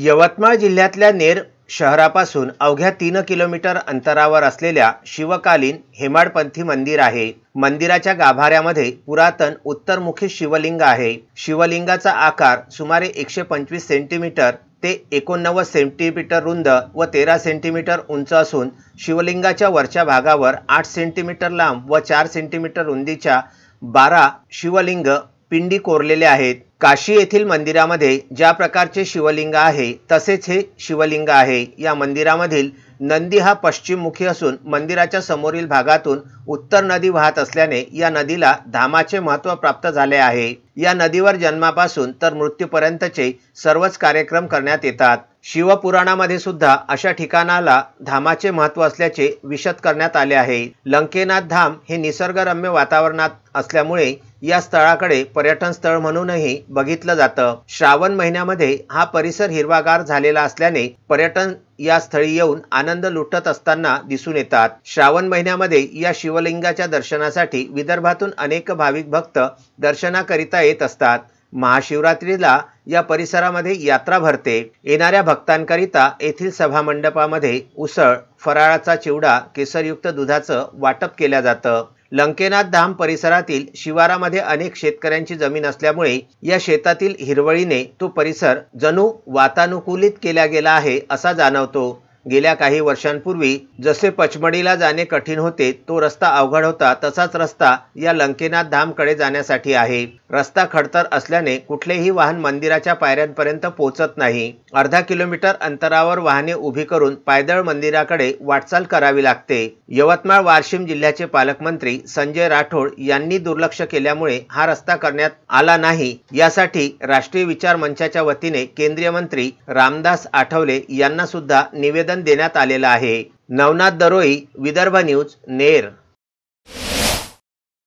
यवतमाळ जिल्ह्यातल्या नेर शहरापासून अवघ्या तीन किलोमीटर अंतरावर असलेल्या शिवकालीन हेमाडपंथी मंदिर आहे मंदिराच्या गाभाऱ्यामध्ये पुरातन उत्तरमुखी शिवलिंग आहे शिवलिंगाचा आकार सुमारे एकशे पंचवीस सेंटीमीटर ते एकोणनव्वद सेंटीमीटर रुंद व तेरा सेंटीमीटर उंच असून शिवलिंगाच्या वरच्या भागावर आठ सेंटीमीटर लांब व चार सेंटीमीटर रुंदीच्या बारा शिवलिंग पिंडी कोरलेले आहेत काशी येथील मंदिरामध्ये ज्या प्रकारचे शिवलिंग आहे तसेच हे शिवलिंग आहे या मंदिरामधील नंदी हा पश्चिममुखी असून मंदिराच्या समोरील भागातून उत्तर नदी वाहत असल्याने या नदीला धामाचे महत्त्व प्राप्त झाले आहे या नदीवर जन्मापासून तर मृत्यूपर्यंतचे सर्वच कार्यक्रम करण्यात येतात शिवपुराणामध्ये सुद्धा अशा ठिकाणाला धामाचे महत्त्व असल्याचे विशद करण्यात आले आहे लंकेनाथ धाम हे निसर्गरम्य वातावरणात असल्यामुळे या स्थळाकडे पर्यटन स्थळ म्हणूनही बघितलं जातं श्रावण महिन्यामध्ये हा परिसर हिरवागार झालेला असल्याने पर्यटन या स्थळी येऊन आनंद लुटत असताना दिसून येतात श्रावण महिन्यामध्ये या शिवलिंगाच्या दर्शनासाठी विदर्भातून अनेक भाविक भक्त दर्शनाकरिता येत असतात महाशिवरात्रीला या परिसरामध्ये यात्रा भरते येणाऱ्या भक्तांकरिता येथील सभामंडपामध्ये उसळ फराळाचा चिवडा केसरयुक्त दुधाचं वाटप केल्या जातं लंकेनाथ धाम परिसरातील शिवारामध्ये अनेक शेतकऱ्यांची जमीन असल्यामुळे या शेतातील हिरवळीने तो परिसर जणू वातानुकूलित केला गेला आहे असा जाणवतो गेल्या काही वर्षांपूर्वी जसे पचमडीला जाणे कठीण होते तो रस्ता अवघड होता तसाच रस्ता या लंकेनाथ धामकडे जाण्यासाठी आहे रस्ता खडतर असल्याने कुठलेही वाहन मंदिराच्या पायऱ्यांपर्यंत पोहोचत नाही अर्धा किलोमीटर अंतरावर वाहने उभी करून पायदळ मंदिराकडे वाटचाल करावी लागते यवतमाळ वाशिम जिल्ह्याचे पालकमंत्री संजय राठोड यांनी दुर्लक्ष केल्यामुळे हा रस्ता करण्यात आला नाही यासाठी राष्ट्रीय विचार मंचाच्या वतीने केंद्रीय मंत्री रामदास आठवले यांना सुद्धा निवेदन निवेदन देण्यात आलेलं आहे नवनाथ दरोई विदर्भ न्यूज नेर